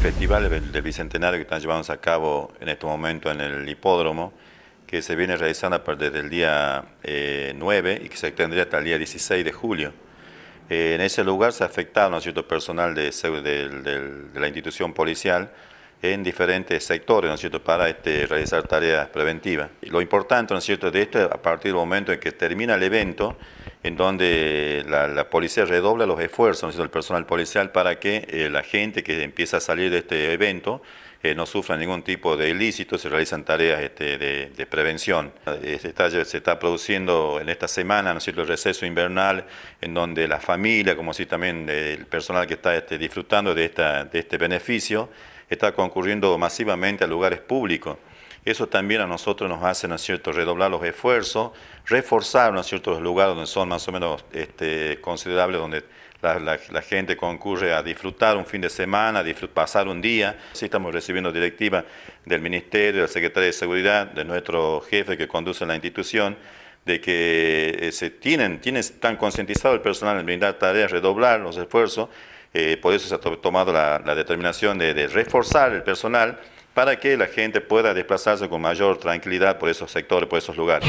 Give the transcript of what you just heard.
Festival del Bicentenario que están llevando a cabo en este momento en el hipódromo, que se viene realizando desde el día 9 eh, y que se extendería hasta el día 16 de julio. Eh, en ese lugar se afectaron afectado cierto personal de, la institución policial en diferentes sectores, ¿no cierto?, para este, realizar tareas preventivas. lo importante, ¿no cierto?, de esto, es a partir del momento en que termina el evento, en donde la, policía redobla los esfuerzos, del personal policial, para que eh, la gente que empieza a salir de este evento eh, no sufra ningún tipo de ilícito, se realizan tareas este, de, prevención. Este está, se está produciendo en esta semana, ¿no el receso invernal, en donde la familia, como así también el personal que está este, disfrutando de este beneficio, está concurriendo masivamente a lugares públicos. Eso también a nosotros nos hace, ¿no redoblar los esfuerzos, reforzar, ¿no ciertos los lugares donde son más o menos este, considerables, donde la, gente concurre a disfrutar un fin de semana, a pasar un día. así estamos recibiendo directivas del Ministerio, del Secretario de Seguridad, de nuestro jefe que conduce la institución, de que eh, se tienen, tienen tan concientizado el personal en brindar tareas, redoblar los esfuerzos, eh, por eso se ha tomado la, determinación de reforzar el personal para que la gente pueda desplazarse con mayor tranquilidad por esos sectores, por esos lugares.